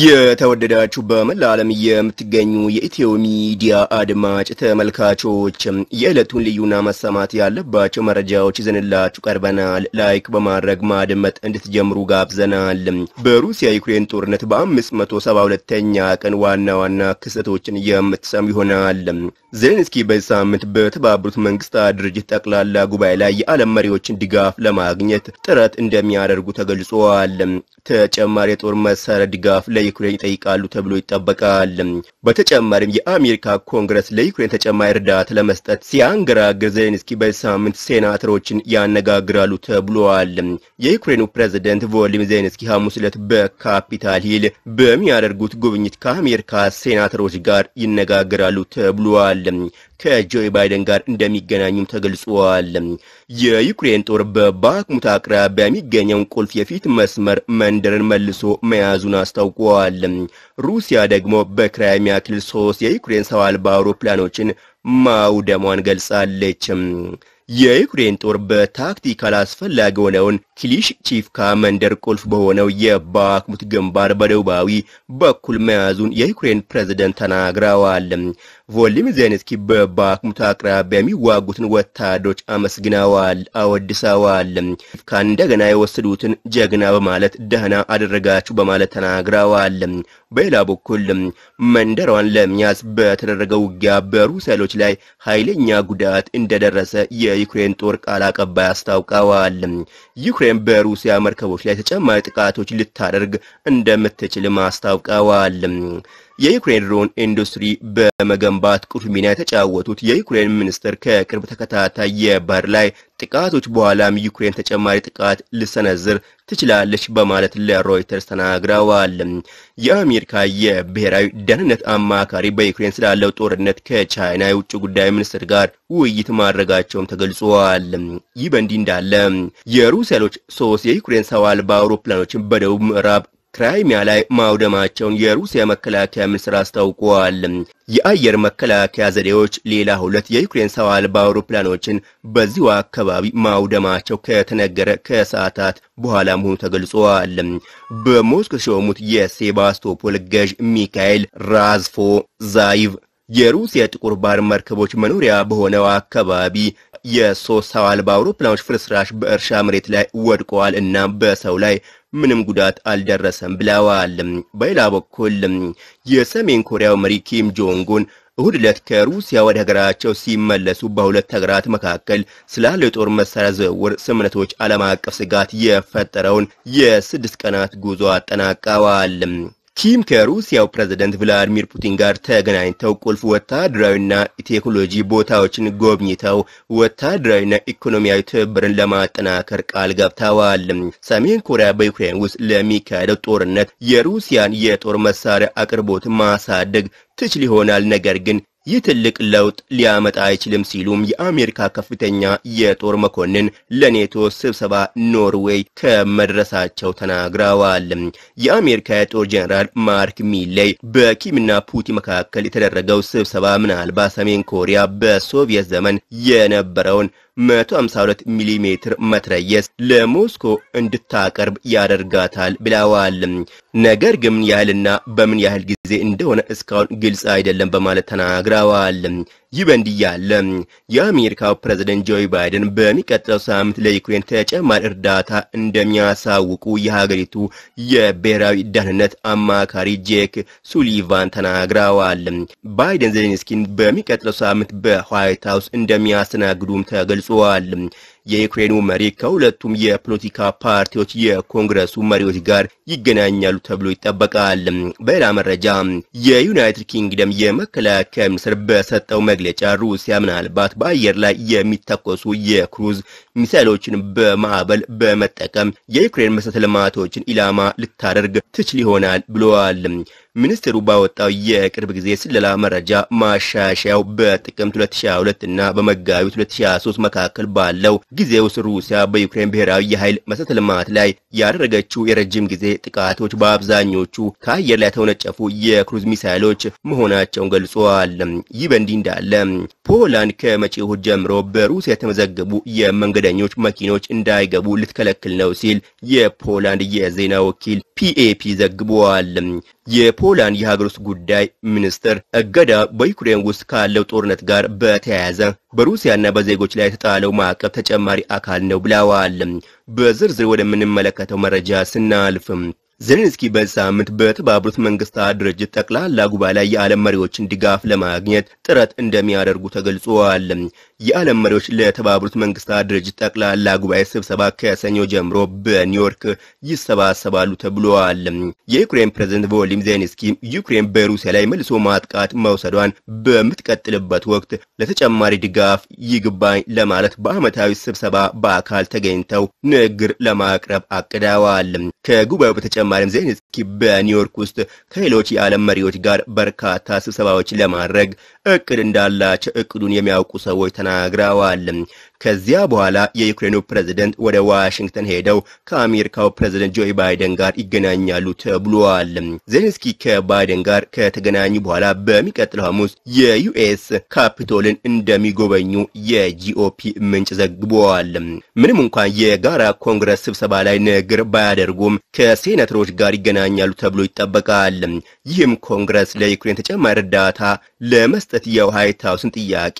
የተወደዳችሁ በመላ ዓለም የምትገኙ የኢትዮ ሚዲያ አድማጭ ተመልካቾች የዕለቱን ልዩና መሰማት ያለባቸው መረጃዎች ይዘንላችሁ ቀርበናል። ላይክ በማድረግ ማድመጥ እንድትጀምሩ ጋብዘናል። በሩሲያ ዩክሬን ጦርነት በ572ኛ ቀን ዋና ዋና ክስተቶችን የምትሰሙ ይሆናል። ዜሌንስኪ በዚህ ሳምንት በተባበሩት መንግስታት ድርጅት ጠቅላላ ጉባኤ ላይ የዓለም መሪዎችን ድጋፍ ለማግኘት ጥረት እንደሚያደርጉ ተገልጿል። ተጨማሪ የጦር መሳሪያ ድጋፍ ለዩክሬን ይጠይቃሉ ተብሎ ይጠበቃል። በተጨማሪም የአሜሪካ ኮንግረስ ለዩክሬን ተጨማሪ እርዳታ ለመስጠት ሲያንገራግር ዜሌንስኪ በሳምንት ሴናተሮችን ያነጋግራሉ ተብሏል። የዩክሬኑ ፕሬዚደንት ቮሊም ዜሌንስኪ ሐሙስ ዕለት በካፒታል ሂል በሚያደርጉት ጉብኝት ከአሜሪካ ሴናተሮች ጋር ይነጋግራሉ ተብሏል። ከጆይ ባይደን ጋር እንደሚገናኙም ተገልጿል። የዩክሬን ጦር በባክሙት አቅራቢያ የሚገኘውን ቁልፍ የፊት መስመር መንደርን መልሶ መያዙን አስታውቋል። ሩሲያ ደግሞ በክራይሚያ ክልል ሶስት የዩክሬን ሰው አልባ አውሮፕላኖችን ማውደሟን ገልጻለች። የዩክሬን ጦር በታክቲካል አስፈላጊ ሆነውን ክሊሽ ቺፍካ መንደር ቁልፍ በሆነው የባክሙት ግንባር በደቡባዊ በኩል መያዙን የዩክሬን ፕሬዝደንት ተናግረዋል። ቮሊም ዜኔስኪ በባክሙት አቅራቢያ የሚዋጉትን ወታደሮች አመስግናዋል፣ አወድሰዋል። ከእንደገና የወሰዱትን ጀግና በማለት ደህና አደረጋችሁ በማለት ተናግረዋል። በሌላ በኩል መንደሯን ለሚያዝ በተደረገው ውጊያ ኃይሎች ላይ ኃይለኛ ጉዳት እንደደረሰ የዩክሬን ጦር ቃል አቀባይ አስታውቀዋል። ዩክሬን በሩሲያ መርከቦች ላይ ተጨማሪ ጥቃቶች ልታደርግ እንደምትችልም አስታውቀዋል። የዩክሬን ድሮን ኢንዱስትሪ በመገንባት ቁልፍ ሚና የተጫወቱት የዩክሬን ሚኒስትር ከቅርብ ተከታታይ የባህር ላይ ጥቃቶች በኋላም ዩክሬን ተጨማሪ ጥቃት ልሰነዝር ትችላለች በማለት ለሮይተርስ ተናግረዋል። የአሜሪካ የብሔራዊ ደህንነት አማካሪ በዩክሬን ስላለው ጦርነት ከቻይና የውጭ ጉዳይ ሚኒስትር ጋር ውይይት ማድረጋቸውም ተገልጿል። ይህ በእንዲህ እንዳለ የሩሲያ ኃይሎች ሶስት የዩክሬን ሰው አልባ አውሮፕላኖችን በደቡብ ምዕራብ ክራይሚያ ላይ ማውደማቸውን የሩሲያ መከላከያ ሚኒስትር አስታውቀዋል። የአየር መከላከያ ዘዴዎች ሌላ ሁለት የዩክሬን ሰው አልባ አውሮፕላኖችን በዚሁ አካባቢ ማውደማቸው ከተነገረ ከሰዓታት በኋላ መሆኑ ተገልጿል። በሞስክ የተሾሙት የሴባስቶፖል ገዥ ሚካኤል ራዝፎ ዛይቭ የሩሲያ ጥቁር ባህር መርከቦች መኖሪያ በሆነው አካባቢ የሶስት ሰው አልባ አውሮፕላኖች ፍርስራሽ በእርሻ መሬት ላይ ወድቀዋል እና በሰው ላይ ምንም ጉዳት አልደረሰም ብለዋል። በሌላ በኩል የሰሜን ኮሪያው መሪ ኪም ጆንጉን እሁድ ዕለት ከሩሲያ ወደ ሀገራቸው ሲመለሱ በሁለት ሀገራት መካከል ስላለ የጦር መሳሪያ ዝውውር ስምነቶች ዓለም አቀፍ ስጋት የፈጠረውን የስድስት ቀናት ጉዞ አጠናቀዋል። ኪም ከሩሲያው ፕሬዝደንት ቭላዲሚር ፑቲን ጋር ተገናኝተው ቁልፍ ወታደራዊና ቴክኖሎጂ ቦታዎችን ጎብኝተው ወታደራዊና ኢኮኖሚያዊ ትብብርን ለማጠናከር ቃል ገብተዋል። ሰሜን ኮሪያ በዩክሬን ውስጥ ለሚካሄደው ጦርነት የሩሲያን የጦር መሳሪያ አቅርቦት ማሳደግ ትችል ይሆናል፣ ነገር ግን ይህ ትልቅ ለውጥ ሊያመጣ አይችልም ሲሉም የአሜሪካ ከፍተኛ የጦር መኮንን ለኔቶ ስብሰባ ኖርዌይ ከመድረሳቸው ተናግረዋል። የአሜሪካ የጦር ጀኔራል ማርክ ሚሌይ በኪምና ፑቲን መካከል የተደረገው ስብሰባ ምናልባት ሰሜን ኮሪያ በሶቪየት ዘመን የነበረውን 152 ሚሜ መትረየስ ለሞስኮ እንድታቀርብ ያደርጋታል ብለዋል። ነገር ግን ምን ያህልና በምን ያህል ጊዜ እንደሆነ እስካሁን ግልጽ አይደለም በማለት ተናግረዋል። ይህ በእንዲህ ያለ የአሜሪካው ፕሬዝደንት ጆ ባይደን በሚቀጥለው ሳምንት ለዩክሬን ተጨማሪ እርዳታ እንደሚያሳውቁ የሀገሪቱ የብሔራዊ ደህንነት አማካሪ ጄክ ሱሊቫን ተናግረዋል። ባይደን ዜሌንስኪን በሚቀጥለው ሳምንት በዋይት ሀውስ እንደሚያስተናግዱም ተገልጿል። የዩክሬኑ መሪ ከሁለቱም የፖለቲካ ፓርቲዎች የኮንግረሱ መሪዎች ጋር ይገናኛሉ ተብሎ ይጠበቃል። በሌላ መረጃ የዩናይትድ ኪንግደም የመከላከያ ሚኒስትር በሰጠው መግለጫ ሩሲያ ምናልባት በአየር ላይ የሚተኮሱ የክሩዝ ሚሳይሎችን በማዕበል በመጠቀም የዩክሬን መሰረተ ልማቶችን ኢላማ ልታደርግ ትችል ይሆናል ብለዋል። ሚኒስቴሩ ባወጣው የቅርብ ጊዜ ስለላ መረጃ ማሻሻያው በጥቅምት 2022 እና በመጋቢት 2023 መካከል ባለው ጊዜ ውስጥ ሩሲያ በዩክሬን ብሔራዊ የኃይል መሰረተ ልማት ላይ ያደረገችው የረጅም ጊዜ ጥቃቶች በአብዛኞቹ ከአየር ላይ የተወነጨፉ የክሩዝ ሚሳይሎች መሆናቸውን ገልጿል። ይህ በእንዲህ እንዳለ ፖላንድ ከመጪው እሁድ ጀምሮ በሩሲያ የተመዘገቡ የመንገደኞች መኪኖች እንዳይገቡ ልትከለክል ነው ሲል የፖላንድ የዜና ወኪል ፒኤፒ ዘግቧል። የፖላንድ የሀገር ውስጥ ጉዳይ ሚኒስትር እገዳ በዩክሬን ውስጥ ካለው ጦርነት ጋር በተያያዘ በሩሲያና በዜጎች ላይ የተጣለው ማዕቀብ ተጨማሪ አካል ነው ብለዋል። በዝርዝር ወደምንመለከተው መረጃ ስናልፍም ዜሌንስኪ በዚህ ሳምንት በተባበሩት መንግስታት ድርጅት ጠቅላላ ጉባኤ ላይ የዓለም መሪዎችን ድጋፍ ለማግኘት ጥረት እንደሚያደርጉ ተገልጿል። የዓለም መሪዎች ለተባበሩት መንግስታት ድርጅት ጠቅላላ ጉባኤ ስብሰባ ከሰኞ ጀምሮ በኒውዮርክ ይሰባሰባሉ ተብሏል። የዩክሬን ፕሬዝደንት ቮሊም ዜሌንስኪ ዩክሬን በሩሲያ ላይ መልሶ ማጥቃት መውሰዷን በምትቀጥልበት ወቅት ለተጨማሪ ድጋፍ ይግባኝ ለማለት በዓመታዊ ስብሰባ በአካል ተገኝተው ንግግር ለማቅረብ አቅደዋል። ከጉባኤው በተጨማሪም ዜሌንስኪ በኒውዮርክ ውስጥ ከሌሎች የዓለም መሪዎች ጋር በርካታ ስብሰባዎች ለማድረግ እቅድ እንዳላቸው እቅዱን የሚያውቁ ሰዎች ተናግረዋል። ከዚያ በኋላ የዩክሬኑ ፕሬዝደንት ወደ ዋሽንግተን ሄደው ከአሜሪካው ፕሬዝደንት ጆይ ባይደን ጋር ይገናኛሉ ተብሏል። ዜሌንስኪ ከባይደን ጋር ከተገናኙ በኋላ በሚቀጥለው ሐሙስ የዩኤስ ካፒቶልን እንደሚጎበኙ የጂኦፒ ምንጭ ዘግቧል። ምንም እንኳን የጋራ ኮንግረስ ስብሰባ ላይ ንግግር ባያደርጉም ከሴነተሮች ጋር ይገናኛሉ ተብሎ ይጠበቃል። ይህም ኮንግረስ ለዩክሬን ተጨማሪ እርዳታ ለመስጠት የዋይት ሀውስን ጥያቄ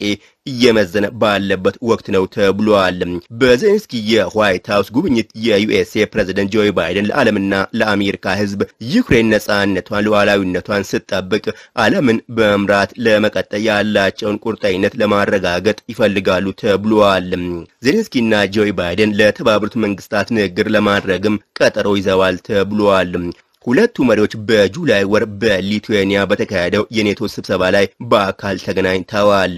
እየመዘነ ባለበት ወቅት ነው ተብሏል። በዜሌንስኪ የዋይት ሀውስ ጉብኝት የዩኤስኤ ፕሬዚደንት ጆ ባይደን ለዓለምና ለአሜሪካ ሕዝብ ዩክሬን ነጻነቷን፣ ሉዓላዊነቷን ስጠብቅ ዓለምን በመምራት ለመቀጠል ያላቸውን ቁርጠኝነት ለማረጋገጥ ይፈልጋሉ ተብሏል። ዜሌንስኪና ጆ ባይደን ለተባበሩት መንግስታት ንግግር ለማድረግም ቀጠሮ ይዘዋል ተብሏል። ሁለቱ መሪዎች በጁላይ ወር በሊቱዌኒያ በተካሄደው የኔቶ ስብሰባ ላይ በአካል ተገናኝተዋል።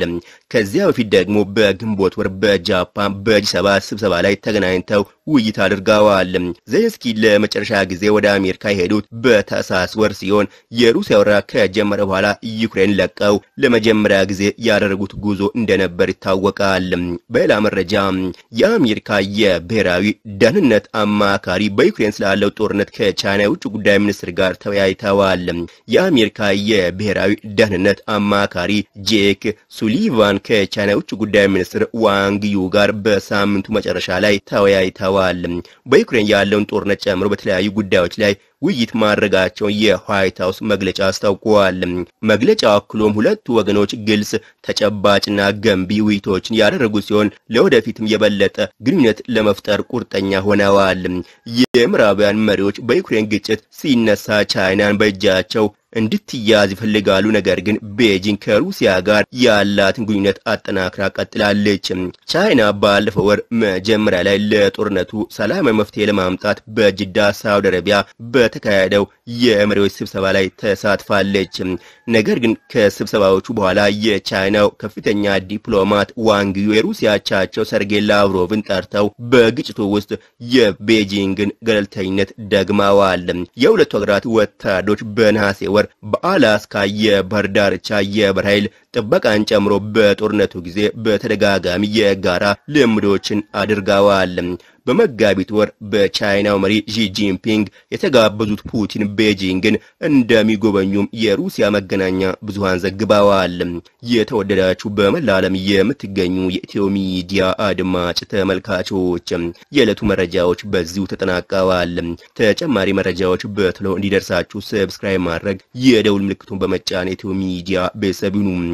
ከዚያ በፊት ደግሞ በግንቦት ወር በጃፓን በጂ ሰባት ስብሰባ ላይ ተገናኝተው ውይይት አድርገዋል። ዜሌንስኪ ለመጨረሻ ጊዜ ወደ አሜሪካ የሄዱት በታህሳስ ወር ሲሆን የሩሲያ ወረራ ከጀመረ በኋላ ዩክሬን ለቀው ለመጀመሪያ ጊዜ ያደረጉት ጉዞ እንደነበር ይታወቃል። በሌላ መረጃ የአሜሪካ የብሔራዊ ደህንነት አማካሪ በዩክሬን ስላለው ጦርነት ከቻይና የውጭ ጉዳይ ጉዳይ ሚኒስትር ጋር ተወያይተዋል። የአሜሪካ የብሔራዊ ደህንነት አማካሪ ጄክ ሱሊቫን ከቻይና ውጭ ጉዳይ ሚኒስትር ዋንግዩ ጋር በሳምንቱ መጨረሻ ላይ ተወያይተዋል። በዩክሬን ያለውን ጦርነት ጨምሮ በተለያዩ ጉዳዮች ላይ ውይይት ማድረጋቸውን የዋይት ሀውስ መግለጫ አስታውቋል። መግለጫው አክሎም ሁለቱ ወገኖች ግልጽ፣ ተጨባጭና ገንቢ ውይይቶችን ያደረጉ ሲሆን ለወደፊትም የበለጠ ግንኙነት ለመፍጠር ቁርጠኛ ሆነዋል። የምዕራባውያን መሪዎች በዩክሬን ግጭት ሲነሳ ቻይናን በእጃቸው እንድትያዝ ይፈልጋሉ። ነገር ግን ቤጂንግ ከሩሲያ ጋር ያላትን ግንኙነት አጠናክራ ቀጥላለች። ቻይና ባለፈው ወር መጀመሪያ ላይ ለጦርነቱ ሰላማዊ መፍትሄ ለማምጣት በጅዳ ሳውዲ አረቢያ በተካሄደው የመሪዎች ስብሰባ ላይ ተሳትፋለች። ነገር ግን ከስብሰባዎቹ በኋላ የቻይናው ከፍተኛ ዲፕሎማት ዋንግዩ የሩሲያ አቻቸው ሰርጌይ ላቭሮቭን ጠርተው በግጭቱ ውስጥ የቤጂንግን ገለልተኝነት ደግማዋል። የሁለቱ ሀገራት ወታደሮች በነሐሴ ወር ነበር። በአላስካ የባህር ዳርቻ የባህር ኃይል ጥበቃን ጨምሮ በጦርነቱ ጊዜ በተደጋጋሚ የጋራ ልምዶችን አድርገዋል። በመጋቢት ወር በቻይናው መሪ ዢ ጂንፒንግ የተጋበዙት ፑቲን ቤጂንግን እንደሚጎበኙም የሩሲያ መገናኛ ብዙሃን ዘግበዋል። የተወደዳችሁ በመላ ዓለም የምትገኙ የኢትዮ ሚዲያ አድማጭ ተመልካቾች የዕለቱ መረጃዎች በዚሁ ተጠናቀዋል። ተጨማሪ መረጃዎች በትሎ እንዲደርሳችሁ ሰብስክራይብ ማድረግ የደውል ምልክቱን በመጫን ኢትዮ ሚዲያ ቤተሰብ ይሁኑ።